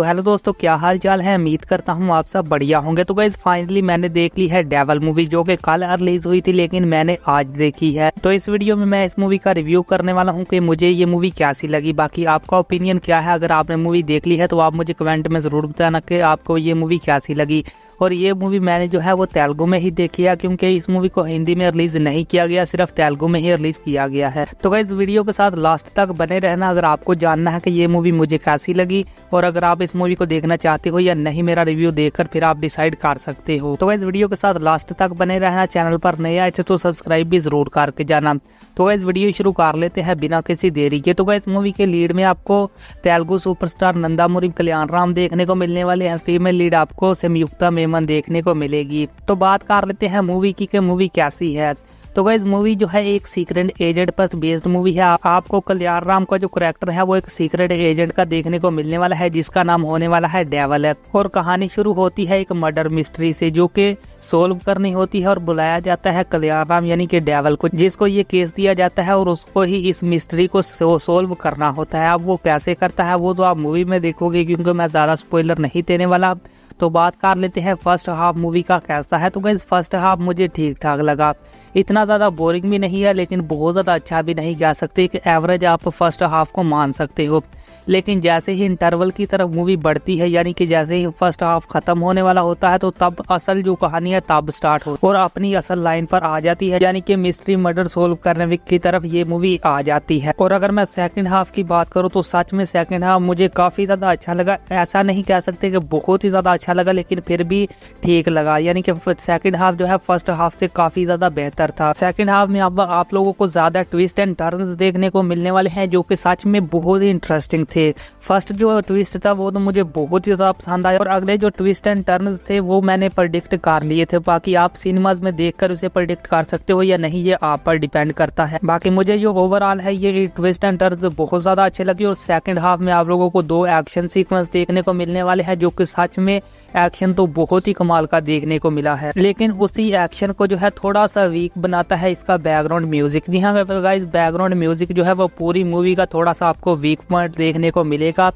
तो हेलो दोस्तों क्या हाल चाल है उम्मीद करता हूँ आप सब बढ़िया होंगे तो गाइज फाइनली मैंने देख ली है डेवल मूवी जो कि कल रिलीज हुई थी लेकिन मैंने आज देखी है तो इस वीडियो में मैं इस मूवी का रिव्यू करने वाला हूँ कि मुझे ये मूवी कैसी लगी बाकी आपका ओपिनियन क्या है अगर आपने मूवी देख ली है तो आप मुझे कमेंट में जरूर बताना कि आपको ये मूवी कैसी लगी और ये मूवी मैंने जो है वो तेलुगु में ही देखी है क्योंकि इस मूवी को हिंदी में रिलीज नहीं किया गया सिर्फ तेलुगु में ही रिलीज किया गया है तो इस वीडियो के साथ लास्ट तक बने रहना अगर आपको जानना है कि ये मूवी मुझे कैसी लगी और अगर आप इस मूवी को देखना चाहते हो या नहीं मेरा रिव्यू देखकर फिर आप डिसाइड कर सकते हो तो इस वीडियो के साथ लास्ट तक बने रहना चैनल पर नए आए थे तो सब्सक्राइब तो भी जरूर करके जाना तो इस वीडियो शुरू कर लेते हैं बिना किसी देरी के तो इस मूवी के लीड में आपको तेलुगु सुपरस्टार नंदामुरी कल्याण राम देखने को मिलने वाले हैं फीमेल लीड आपको संयुक्ता में एनिमन देखने को मिलेगी तो बात कर लेते हैं मूवी की मूवी कैसी है तो गाइज मूवी जो है एक सीक्रेट एजेंट पर बेस्ड मूवी है आपको कल्याण राम का जो करेक्टर है वो एक सीक्रेट एजेंट का देखने को मिलने वाला है जिसका नाम होने वाला है डेवल और कहानी शुरू होती है एक मर्डर मिस्ट्री से जो कि सोल्व करनी होती है और बुलाया जाता है कल्याण राम यानी कि डेवल को जिसको ये केस दिया जाता है और उसको ही इस मिस्ट्री को सोल्व करना होता है अब वो कैसे करता है वो तो आप मूवी में देखोगे क्योंकि मैं ज्यादा स्पॉइलर नहीं देने वाला तो बात कर लेते हैं फर्स्ट हाफ मूवी का कैसा है तो गैस फर्स्ट हाफ मुझे ठीक ठाक लगा इतना ज़्यादा बोरिंग भी नहीं है लेकिन बहुत ज़्यादा अच्छा भी नहीं कह सकते कि एवरेज आप फर्स्ट हाफ को मान सकते हो लेकिन जैसे ही इंटरवल की तरफ मूवी बढ़ती है यानी कि जैसे ही फर्स्ट हाफ खत्म होने वाला होता है तो तब असल जो कहानी है तब स्टार्ट हो और अपनी असल लाइन पर आ जाती है यानी कि मिस्ट्री मर्डर सोल्व करने की तरफ ये मूवी आ जाती है और अगर मैं सेकंड हाफ की बात करूँ तो सच में सेकंड हाफ मुझे काफी ज्यादा अच्छा लगा ऐसा नहीं कह सकते कि बहुत ही ज्यादा अच्छा लगा लेकिन फिर भी ठीक लगा यानी कि सेकंड हाफ जो है फर्स्ट हाफ से काफी ज्यादा बेहतर था सेकंड हाफ में आप, आप लोगों को ज्यादा ट्विस्ट एंड टर्न देखने को मिलने वाले हैं जो कि सच में बहुत ही इंटरेस्टिंग इंटरेस्टिंग थे फर्स्ट जो ट्विस्ट था वो तो मुझे बहुत ही ज़्यादा पसंद आया और अगले जो ट्विस्ट एंड टर्न थे वो मैंने प्रडिक्ट कर लिए थे बाकी आप सिनेमाज में देख कर उसे प्रडिक्ट कर सकते हो या नहीं ये आप पर डिपेंड करता है बाकी मुझे जो ओवरऑल है ये ट्विस्ट एंड टर्न बहुत ज़्यादा अच्छे लगे और सेकेंड हाफ में आप लोगों को दो एक्शन सीक्वेंस देखने को मिलने वाले हैं जो कि सच में एक्शन तो बहुत ही कमाल का देखने को मिला है लेकिन उसी एक्शन को जो है थोड़ा सा वीक बनाता है इसका बैकग्राउंड म्यूजिक नहीं बैकग्राउंड म्यूजिक जो है वो पूरी मूवी का थोड़ा सा आपको वीक पॉइंट देखने को मिलेगा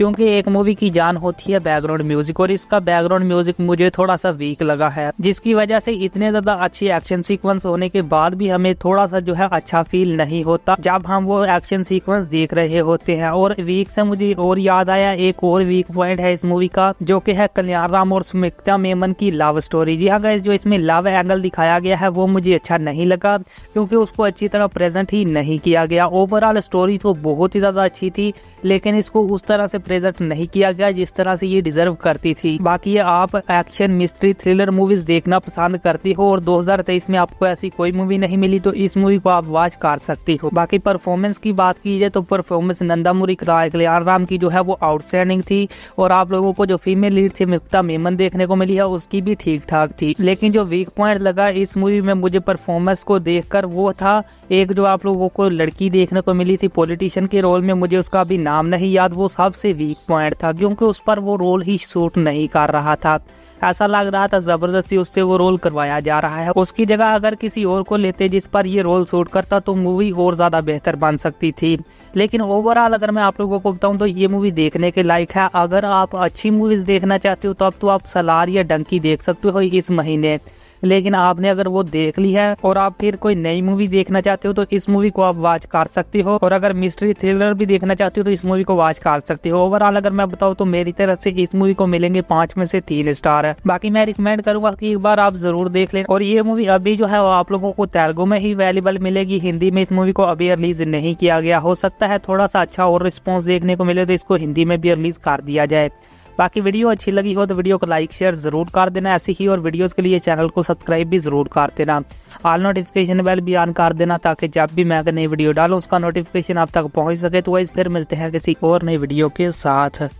क्योंकि एक मूवी की जान होती है बैकग्राउंड म्यूजिक और इसका बैकग्राउंड म्यूजिक मुझे थोड़ा सा वीक लगा है जिसकी वजह से इतने ज्यादा अच्छी एक्शन सीक्वेंस होने के बाद भी हमें थोड़ा सा जो है अच्छा फील नहीं होता जब हम वो एक्शन सीक्वेंस देख रहे होते हैं और वीक से मुझे और याद आया एक और वीक पॉइंट है इस मूवी का जो की है कल्याण राम और सुमिता मेमन की लव स्टोरी जी हाँ जो इसमें लव एंगल दिखाया गया है वो मुझे अच्छा नहीं लगा क्योंकि उसको अच्छी तरह प्रेजेंट ही नहीं किया गया ओवरऑल स्टोरी तो बहुत ही ज्यादा अच्छी थी लेकिन इसको उस तरह से प्रेजेंट नहीं किया गया जिस तरह से ये डिजर्व करती थी बाकी आप एक्शन मिस्ट्री थ्रिलर मूवीज देखना पसंद करती हो और 2023 में आपको ऐसी कोई मूवी नहीं मिली तो इस मूवी को आप वॉच कर सकती हो बाकी परफॉर्मेंस की बात की जाए तो परफॉर्मेंस नंदामुरी कल्याण राम की जो है वो आउटस्टैंडिंग थी और आप लोगों को जो फीमेल लीड थी मुक्ता मेमन देखने को मिली है उसकी भी ठीक ठाक थी लेकिन जो वीक पॉइंट लगा इस मूवी में मुझे परफॉर्मेंस को देख वो था एक जो आप लोगों को लड़की देखने को मिली थी पॉलिटिशियन के रोल में मुझे उसका अभी नाम नहीं याद वो सबसे वीक पॉइंट था क्योंकि उस पर वो रोल ही सूट नहीं कर रहा था ऐसा लग रहा था जबरदस्ती उससे वो रोल करवाया जा रहा है उसकी जगह अगर किसी और को लेते जिस पर ये रोल सूट करता तो मूवी और ज्यादा बेहतर बन सकती थी लेकिन ओवरऑल अगर मैं आप लोगों को बताऊं तो ये मूवी देखने के लायक है अगर आप अच्छी मूवीज देखना चाहते हो तो अब तो आप सलार या डंकी देख सकते हो इस महीने लेकिन आपने अगर वो देख ली है और आप फिर कोई नई मूवी देखना चाहते हो तो इस मूवी को आप वॉच कर सकते हो और अगर मिस्ट्री थ्रिलर भी देखना चाहते हो तो इस मूवी को वॉच कर सकते हो ओवरऑल अगर मैं बताऊँ तो मेरी तरफ से इस मूवी को मिलेंगे पांच में से तीन स्टार है बाकी मैं रिकमेंड करूंगा की एक बार आप जरूर देख लें और ये मूवी अभी जो है आप लोगों को तेलुगु में ही अवेलेबल मिलेगी हिंदी में इस मूवी को अभी रिलीज नहीं किया गया हो सकता है थोड़ा सा अच्छा और रिस्पॉन्स देखने को मिले तो इसको हिंदी में भी रिलीज कर दिया जाए बाकी वीडियो अच्छी लगी हो तो वीडियो को लाइक शेयर ज़रूर कर देना ऐसी ही और वीडियोज़ के लिए चैनल को सब्सक्राइब भी ज़रूर कर देना ऑल नोटिफिकेशन बेल भी ऑन कर देना ताकि जब भी मैं नई वीडियो डालूँ उसका नोटिफिकेशन आप तक पहुँच सके तो वाइज फिर मिलते हैं किसी और नई वीडियो के साथ